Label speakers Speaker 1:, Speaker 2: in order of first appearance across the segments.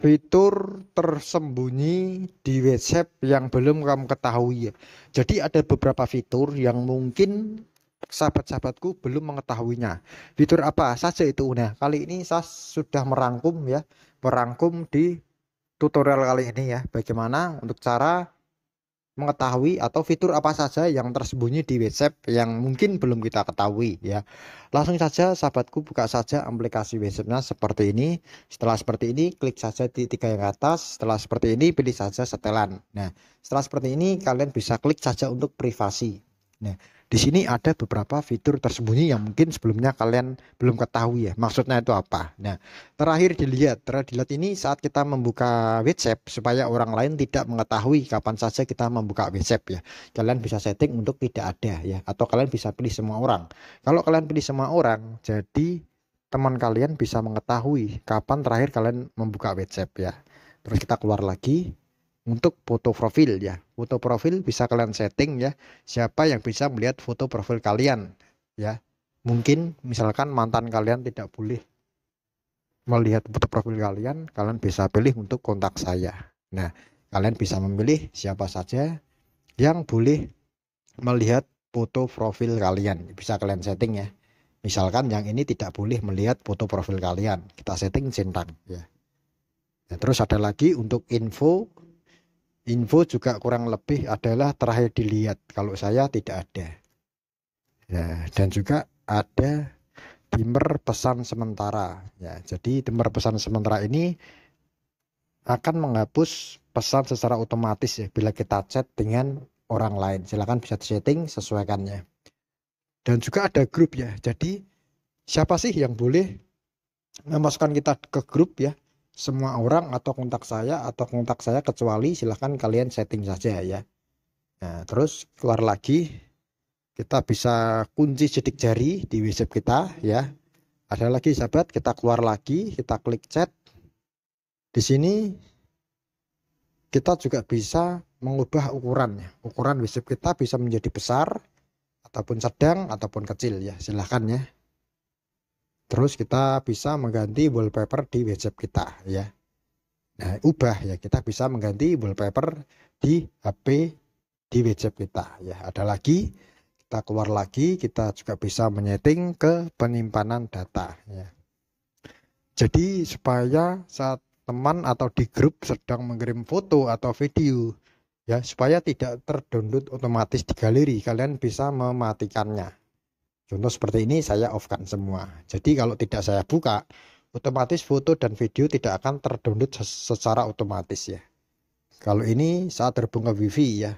Speaker 1: fitur tersembunyi di WhatsApp yang belum kamu ketahui ya. Jadi ada beberapa fitur yang mungkin sahabat-sahabatku belum mengetahuinya. Fitur apa saja itu? Nah, kali ini saya sudah merangkum ya, merangkum di tutorial kali ini ya, bagaimana untuk cara mengetahui atau fitur apa saja yang tersembunyi di WhatsApp yang mungkin belum kita ketahui ya. Langsung saja sahabatku buka saja aplikasi WhatsAppnya seperti ini. Setelah seperti ini klik saja di tiga yang atas. Setelah seperti ini pilih saja setelan. Nah setelah seperti ini kalian bisa klik saja untuk privasi. Nah di sini ada beberapa fitur tersembunyi yang mungkin sebelumnya kalian belum ketahui ya. Maksudnya itu apa? Nah, terakhir dilihat, terakhir dilihat ini saat kita membuka WhatsApp supaya orang lain tidak mengetahui kapan saja kita membuka WhatsApp ya. Kalian bisa setting untuk tidak ada ya atau kalian bisa pilih semua orang. Kalau kalian pilih semua orang, jadi teman kalian bisa mengetahui kapan terakhir kalian membuka WhatsApp ya. Terus kita keluar lagi, untuk foto profil ya. Foto profil bisa kalian setting ya. Siapa yang bisa melihat foto profil kalian ya. Mungkin misalkan mantan kalian tidak boleh melihat foto profil kalian, kalian bisa pilih untuk kontak saya. Nah, kalian bisa memilih siapa saja yang boleh melihat foto profil kalian. Bisa kalian setting ya. Misalkan yang ini tidak boleh melihat foto profil kalian. Kita setting centang ya. Nah, terus ada lagi untuk info info juga kurang lebih adalah terakhir dilihat kalau saya tidak ada ya, dan juga ada timer pesan sementara ya jadi timer pesan sementara ini akan menghapus pesan secara otomatis ya bila kita chat dengan orang lain silahkan bisa setting sesuaikannya dan juga ada grup ya jadi siapa sih yang boleh memasukkan kita ke grup ya semua orang atau kontak saya atau kontak saya kecuali silahkan kalian setting saja ya nah, terus keluar lagi kita bisa kunci sidik jari di WhatsApp kita ya ada lagi sahabat kita keluar lagi kita klik chat di sini kita juga bisa mengubah ukurannya ukuran WhatsApp kita bisa menjadi besar ataupun sedang ataupun kecil ya silahkan ya Terus kita bisa mengganti wallpaper di WhatsApp kita ya. Nah, ubah ya, kita bisa mengganti wallpaper di HP di WhatsApp kita ya. Ada lagi kita keluar lagi, kita juga bisa menyeting ke penyimpanan data ya. Jadi supaya saat teman atau di grup sedang mengirim foto atau video ya supaya tidak terdownload otomatis di galeri, kalian bisa mematikannya Contoh gitu. seperti ini saya off-kan semua. Jadi kalau tidak saya buka, otomatis foto dan video tidak akan terdownload secara otomatis ya. Kalau ini saat terhubung ke WiFi ya,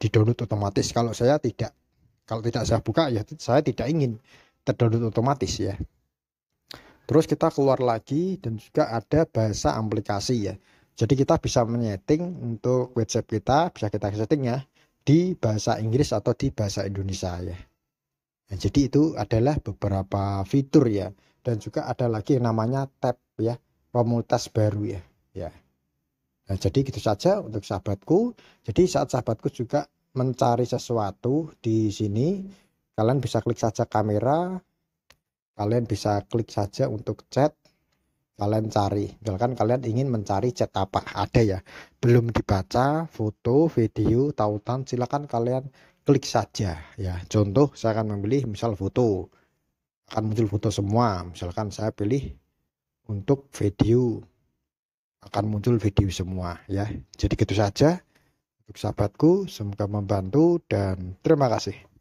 Speaker 1: didownload otomatis. Kalau saya tidak, kalau tidak saya buka ya saya tidak ingin terdownload otomatis ya. Terus kita keluar lagi dan juga ada bahasa aplikasi ya. Jadi kita bisa menyeting untuk WhatsApp kita, bisa kita setting ya di bahasa Inggris atau di bahasa Indonesia ya. Nah, jadi itu adalah beberapa fitur ya. Dan juga ada lagi yang namanya tab ya, komunitas baru ya. Ya. Nah, jadi gitu saja untuk sahabatku. Jadi saat sahabatku juga mencari sesuatu di sini, kalian bisa klik saja kamera, kalian bisa klik saja untuk chat, kalian cari. Misalkan kalian ingin mencari chat apa, ada ya. Belum dibaca, foto, video, tautan, silakan kalian klik saja ya contoh saya akan memilih misal foto akan muncul foto semua misalkan saya pilih untuk video akan muncul video semua ya jadi gitu saja untuk sahabatku semoga membantu dan terima kasih